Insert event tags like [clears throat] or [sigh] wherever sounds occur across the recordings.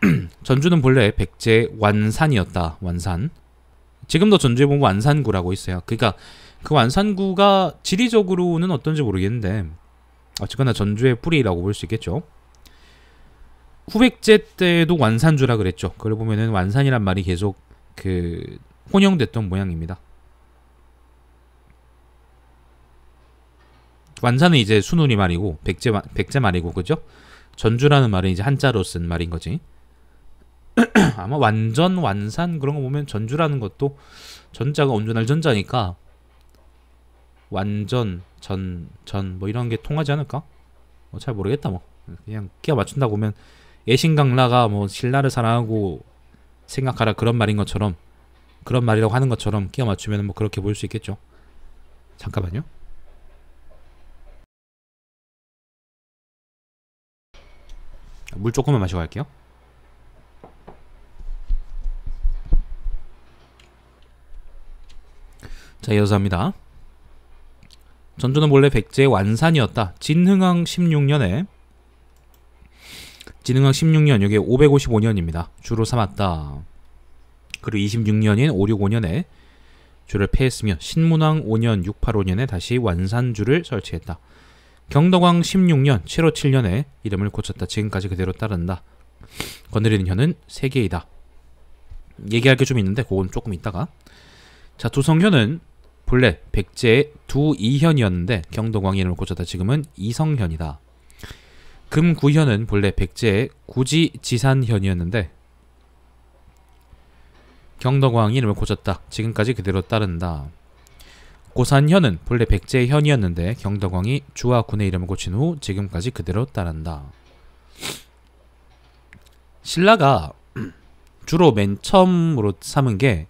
[clears throat] 전주는 본래 백제 완산이었다. 완산. 지금도 전주에 보면 완산구라고 있어요. 그러니까 그 완산구가 지리적으로는 어떤지 모르겠는데 어쨌거나 전주의 뿌리라고 볼 수 있겠죠. 후백제 때도 완산주라 그랬죠. 그걸 보면은 완산이란 말이 계속 그 혼용됐던 모양입니다. 완산은 이제 순우리 말이고 백제 백제 말이고 그죠? 전주라는 말은 이제 한자로 쓴 말인 거지. 아마 완전 완산 그런 거 보면 전주라는 것도 전자가 온전할 전자니까 완전 전 전 뭐 이런 게 통하지 않을까? 뭐 잘 모르겠다 뭐 그냥 끼어 맞춘다 보면 예신강라가 뭐 신라를 사랑하고 생각하라 그런 말인 것처럼 그런 말이라고 하는 것처럼 끼어 맞추면 뭐 그렇게 볼 수 있겠죠. 잠깐만요. 물 조금만 마시고 갈게요. 자, 이어서 합니다. 전조는 본래 백제의 완산이었다. 진흥왕 16년에 진흥왕 16년, 여기 555년입니다. 주로 삼았다. 그리고 26년인 565년에 주를 폐했으며 신문왕 5년 685년에 다시 완산주를 설치했다. 경덕왕 16년 757년에 이름을 고쳤다. 지금까지 그대로 따른다. 건드리는 현은 3개이다. 얘기할 게 좀 있는데 그건 조금 있다가 자 두성현은 본래 백제의 두이현이었는데 경동광 이름을 고쳤다 지금은 이성현이다. 금구현은 본래 백제의 구지지산현이었는데 경덕왕이 이름을 고쳤다. 지금까지 그대로 따른다. 고산현은 본래 백제의 현이었는데 경덕왕이 주와 군의 이름을 고친 후 지금까지 그대로 따른다. 신라가 주로 맨 처음으로 삼은 게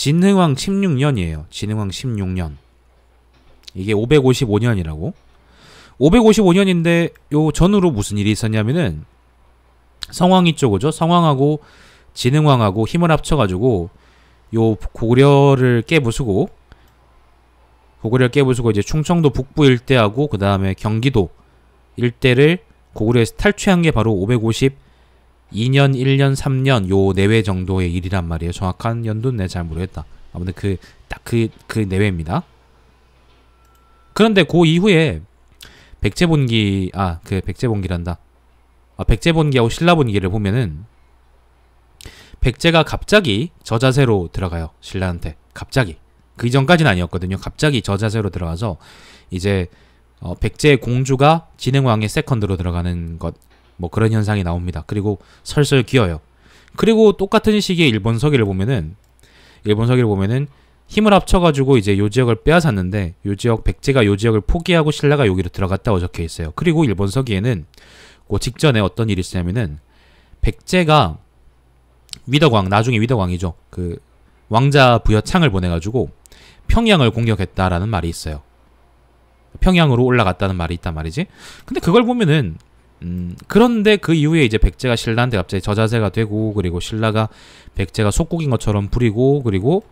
진흥왕 16년이에요. 진흥왕 16년. 이게 555년이라고. 555년인데 요 전후로 무슨 일이 있었냐면은 성왕이 쪽이죠. 성왕하고 진흥왕하고 힘을 합쳐가지고 요 고구려를 깨부수고 고구려를 깨부수고 이제 충청도 북부 일대하고 그 다음에 경기도 일대를 고구려에서 탈취한 게 바로 555 2년, 1년, 3년 요 내외 정도의 일이란 말이에요. 정확한 연도는 내가 잘 모르겠다. 아무튼 그 딱그그 그, 그 내외입니다. 그런데 그 이후에 백제본기 아그 백제본기란다. 아, 백제본기하고 신라본기를 보면은 백제가 갑자기 저자세로 들어가요. 신라한테 갑자기 그 이전까지는 아니었거든요. 갑자기 저자세로 들어가서 이제 어, 백제 공주가 진흥왕의 세컨드로 들어가는 것뭐 그런 현상이 나옵니다. 그리고 설설 기어요. 그리고 똑같은 시기에 일본 서기를 보면은 일본 서기를 보면은 힘을 합쳐가지고 이제 요 지역을 빼앗았는데 요 지역 백제가 요 지역을 포기하고 신라가 여기로 들어갔다고 적혀 있어요. 그리고 일본 서기에는 그 직전에 어떤 일이 있었냐면은 백제가 위덕왕 나중에 위덕왕이죠그 왕자 부여 창을 보내가지고 평양을 공격했다라는 말이 있어요. 평양으로 올라갔다는 말이 있단 말이지. 근데 그걸 보면은 음, 그런데 그 이후에 이제 백제가 신라한테 갑자기 저자세가 되고 그리고 신라가 백제가 속국인 것처럼 부리고 그리고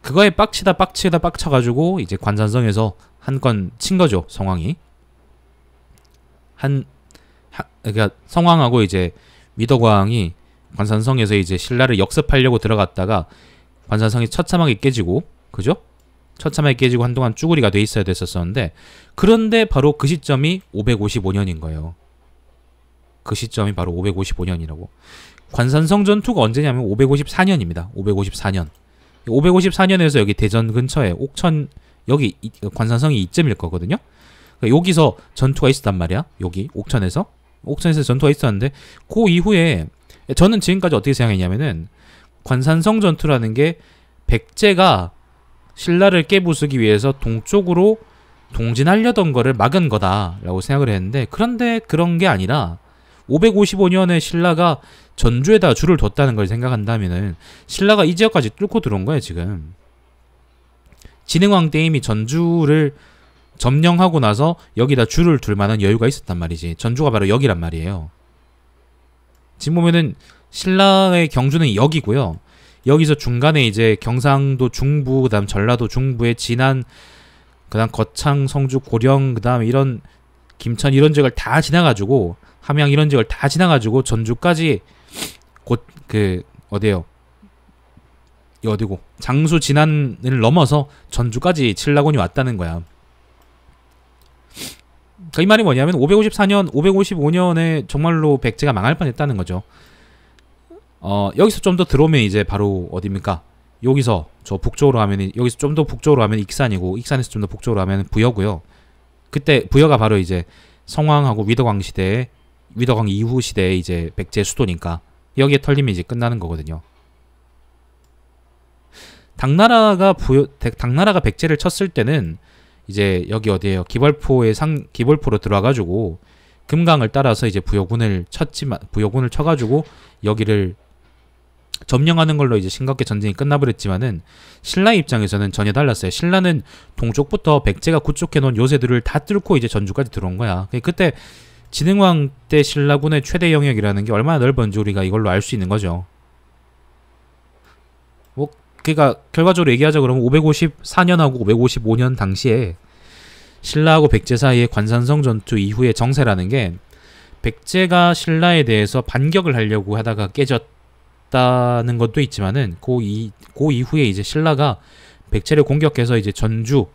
그거에 빡치다 빡치다 빡쳐가지고 이제 관산성에서 한 건 친 거죠 성황이 한 하, 그러니까 성황하고 이제 미덕왕이 관산성에서 이제 신라를 역습하려고 들어갔다가 관산성이 처참하게 깨지고 그죠? 처참하게 깨지고 한동안 쭈구리가 돼 있어야 됐었었는데 그런데 바로 그 시점이 555년인 거예요. 그 시점이 바로 555년이라고. 관산성 전투가 언제냐면 554년입니다. 554년. 554년에서 여기 대전 근처에 옥천 여기 관산성이 이점일 거거든요. 그러니까 여기서 전투가 있었단 말이야. 여기 옥천에서 옥천에서 전투가 있었는데 그 이후에 저는 지금까지 어떻게 생각했냐면은 관산성 전투라는 게 백제가 신라를 깨부수기 위해서 동쪽으로 동진하려던 거를 막은 거다라고 생각을 했는데 그런데 그런 게 아니라 555년에 신라가 전주에다 줄을 뒀다는 걸 생각한다면은 신라가 이 지역까지 뚫고 들어온 거예요 지금. 진흥왕 때임이 전주를 점령하고 나서 여기다 줄을 둘 만한 여유가 있었단 말이지. 전주가 바로 여기란 말이에요. 지금 보면은 신라의 경주는 여기고요. 여기서 중간에 이제 경상도 중부, 그다음 전라도 중부에 진안, 그다음 거창, 성주, 고령, 그다음 이런 김천 이런 지역을 다 지나가지고 함양 이런 지역을 다 지나가지고 전주까지 곧 그 어디에요? 어디고 장수 진안을 넘어서 전주까지 칠라곤이 왔다는 거야. 그이 그러니까 말이 뭐냐면 554년, 555년에 정말로 백제가 망할 뻔했다는 거죠. 어, 여기서 좀 더 들어오면 이제 바로 어디입니까? 여기서 저 북쪽으로 가면 여기서 좀 더 북쪽으로 가면 익산이고 익산에서 좀 더 북쪽으로 가면 부여고요. 그때 부여가 바로 이제 성황하고 위덕왕 시대에 위더강 이후 시대에 이제 백제 수도니까 여기에 털림이 이제 끝나는 거거든요. 당나라가 부여, 당나라가 백제를 쳤을 때는 이제 여기 어디에요? 기벌포의 상 기벌포로 들어와가지고 금강을 따라서 이제 부여군을 쳤지만 부여군을 쳐가지고 여기를 점령하는 걸로 이제 싱겁게 전쟁이 끝나버렸지만은 신라 입장에서는 전혀 달랐어요. 신라는 동쪽부터 백제가 구축해놓은 요새들을 다 뚫고 이제 전주까지 들어온 거야. 그러니까 그때 진흥왕 때 신라군의 최대 영역이라는 게 얼마나 넓은지 우리가 이걸로 알 수 있는 거죠. 뭐그니까 결과적으로 얘기하자 그러면 554년하고 555년 당시에 신라하고 백제 사이의 관산성 전투 이후의 정세라는 게 백제가 신라에 대해서 반격을 하려고 하다가 깨졌다는 것도 있지만은 그, 이, 그 이후에 이제 신라가 백제를 공격해서 이제 전주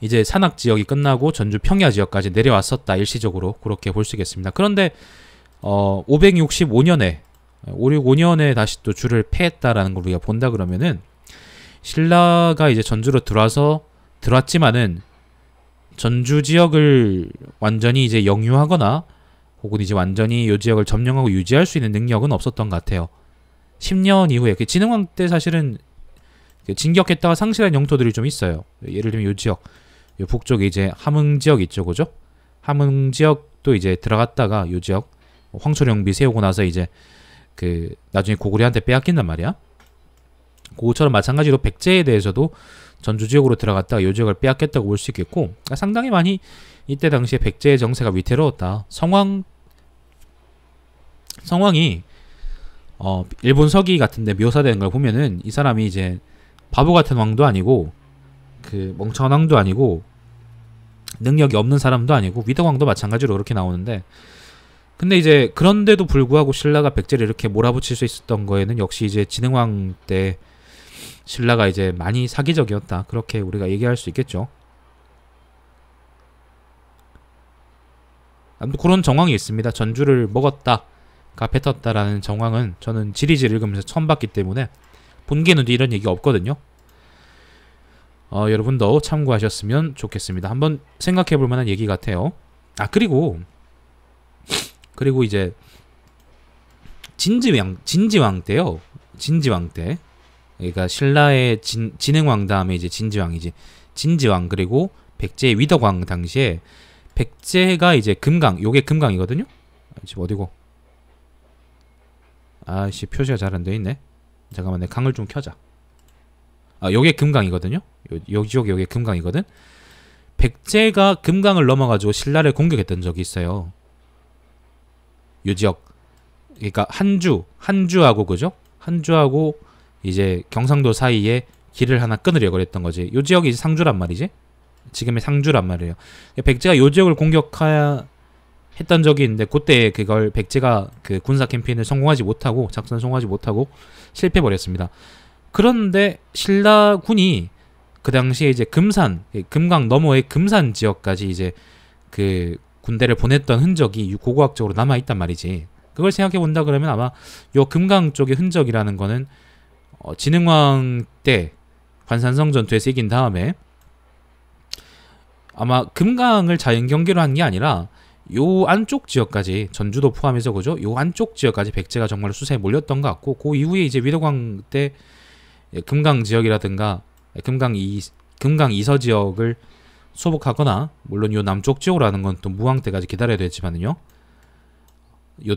이제 산악 지역이 끝나고 전주 평야 지역까지 내려왔었다 일시적으로 그렇게 볼 수 있겠습니다. 그런데 어 565년에 565년에 다시 또 주를 패했다라는 걸 우리가 본다 그러면은 신라가 이제 전주로 들어와서 들어왔지만은 전주 지역을 완전히 이제 영유하거나 혹은 이제 완전히 요 지역을 점령하고 유지할 수 있는 능력은 없었던 것 같아요. 10년 이후에 그 진흥왕 때 사실은 그 진격했다가 상실한 영토들이 좀 있어요. 예를 들면 요 지역 북쪽에 이제 함흥 지역 있죠, 그죠? 함흥 지역도 이제 들어갔다가 요 지역 황초령비 세우고 나서 이제 그 나중에 고구려한테 빼앗긴단 말이야. 그것처럼 마찬가지로 백제에 대해서도 전주 지역으로 들어갔다가 요 지역을 빼앗겼다고 볼 수 있겠고 그러니까 상당히 많이 이때 당시에 백제의 정세가 위태로웠다. 성황 성황이 어 일본 서기 같은데 묘사되는 걸 보면은 이 사람이 이제 바보 같은 왕도 아니고 그 멍청한 왕도 아니고 능력이 없는 사람도 아니고 위덕왕도 마찬가지로 그렇게 나오는데 근데 이제 그런데도 불구하고 신라가 백제를 이렇게 몰아붙일 수 있었던 거에는 역시 이제 진흥왕 때 신라가 이제 많이 사기적이었다 그렇게 우리가 얘기할 수 있겠죠. 아무튼 그런 정황이 있습니다. 전주를 먹었다, 가패텄다라는 정황은 저는 지리지를 읽으면서 처음 봤기 때문에 본계는 이런 얘기 가 없거든요. 어, 여러분도 참고하셨으면 좋겠습니다. 한번 생각해 볼 만한 얘기 같아요. 아 그리고 그리고 이제 진지왕 진지왕 때요. 진지왕 때 그러니까 신라의 진, 진행왕 다음에 이제 진지왕이지. 진지왕 그리고 백제 의 위덕왕 당시에 백제가 이제 금강, 요게 금강이거든요? 지금 어디고? 아씨 표시가 잘 안 돼 있네. 잠깐만, 내 강을 좀 켜자. 아, 요게 금강이거든요. 요, 지역 요게 금강이거든. 백제가 금강을 넘어가지고 신라를 공격했던 적이 있어요. 요 지역. 그러니까 한주, 한주하고 그죠? 한주하고 이제 경상도 사이에 길을 하나 끊으려고 그랬던 거지. 요 지역이 상주란 말이지. 지금의 상주란 말이에요. 백제가 요 지역을 공격하 했던 적이 있는데 그때 그걸 백제가 그 군사 캠페인을 성공하지 못하고 작전 성공하지 못하고 실패 버렸습니다. 그런데 신라군이 그 당시에 이제 금산, 예, 금강 너머의 금산 지역까지 이제 그 군대를 보냈던 흔적이 고고학적으로 남아 있단 말이지. 그걸 생각해 본다 그러면 아마 요 금강 쪽의 흔적이라는 거는 어, 진흥왕 때 관산성 전투에서 이긴 다음에 아마 금강을 자연 경계로 한 게 아니라 요 안쪽 지역까지 전주도 포함해서 그죠? 요 안쪽 지역까지 백제가 정말 수세에 몰렸던 것 같고 그 이후에 이제 위로광 때 예, 금강 지역이라든가 예, 금강 이 금강 이서 지역을 소복하거나 물론 요 남쪽 지역으로 하는 건 또 무왕 때까지 기다려야 되지만요요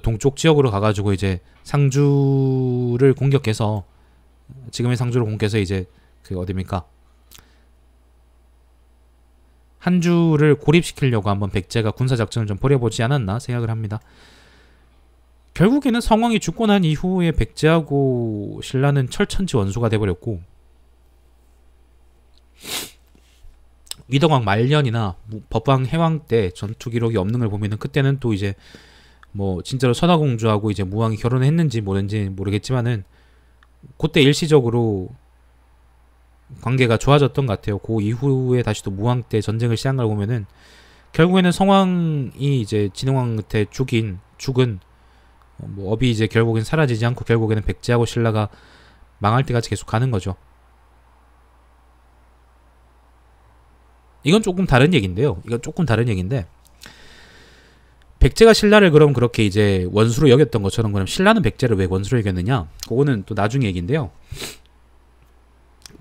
동쪽 지역으로 가가지고 이제 상주를 공격해서 지금의 상주를 공격해서 이제 그 어디입니까? 한주를 고립시키려고 한번 백제가 군사작전을 좀 벌여보지 않았나 생각을 합니다. 결국에는 성왕이 죽고 난 이후에 백제하고 신라는 철천지 원수가 돼버렸고 위덕왕 말년이나 뭐 법왕 해왕 때 전투 기록이 없는 걸 보면은 그때는 또 이제 뭐 진짜로 선화공주하고 이제 무왕이 결혼했는지 뭐는지 모르겠지만은 그때 일시적으로 관계가 좋아졌던 것 같아요. 그 이후에 다시 또 무왕 때 전쟁을 시작한 걸 보면은 결국에는 성왕이 이제 진흥왕 때 죽인 죽은 어, 뭐 업이 이제 결국엔 사라지지 않고 결국에는 백제하고 신라가 망할 때까지 계속 가는 거죠. 이건 조금 다른 얘기인데요. 이건 조금 다른 얘기인데 백제가 신라를 그럼 그렇게 이제 원수로 여겼던 것처럼 그럼 신라는 백제를 왜 원수로 여겼느냐? 그거는 또 나중 얘기인데요.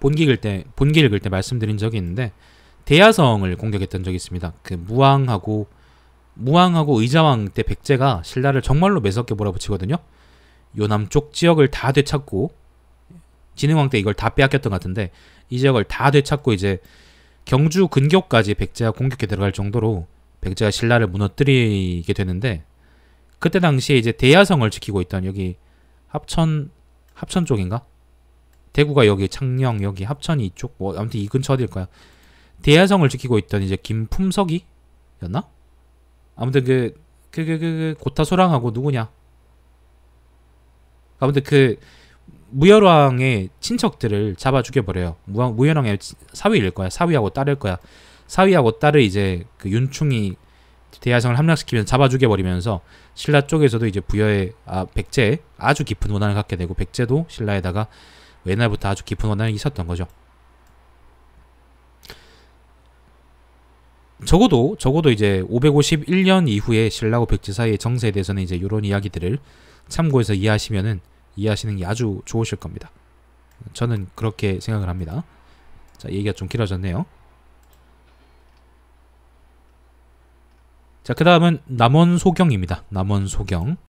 본기 읽을 때 본기 읽을 때 말씀드린 적이 있는데 대야성을 공격했던 적이 있습니다. 그 무왕하고 무왕하고 의자왕 때 백제가 신라를 정말로 매섭게 몰아붙이거든요. 요남 쪽 지역을 다 되찾고 진흥왕 때 이걸 다 빼앗겼던 것 같은데 이 지역을 다 되찾고 이제 경주 근교까지 백제가 공격해 들어갈 정도로 백제가 신라를 무너뜨리게 되는데 그때 당시에 이제 대야성을 지키고 있던 여기 합천 합천 쪽인가? 대구가 여기 창녕 여기 합천 이쪽 뭐 아무튼 이 근처 어딜 거야. 대야성을 지키고 있던 이제 김품석이였나? 아무튼 그, 그, 그, 그, 그 고타소랑하고 누구냐? 아무튼 그, 무열왕의 친척들을 잡아 죽여버려요. 무, 열왕의 사위일 거야. 사위하고 딸일 거야. 사위하고 딸을 이제 그 윤충이 대야성을 함락시키면 잡아 죽여버리면서 신라 쪽에서도 이제 부여의 아 백제 아주 깊은 원한을 갖게 되고 백제도 신라에다가 옛날부터 아주 깊은 원한이 있었던 거죠. 적어도 적어도 이제 551년 이후에 신라와 백제 사의 정세에 대해서는 이제 이런 이야기들을 참고해서 이해하시면은 이해하시는 게 아주 좋으실 겁니다. 저는 그렇게 생각을 합니다. 자, 얘기가 좀 길어졌네요. 자, 그 다음은 남원소경입니다. 남원소경.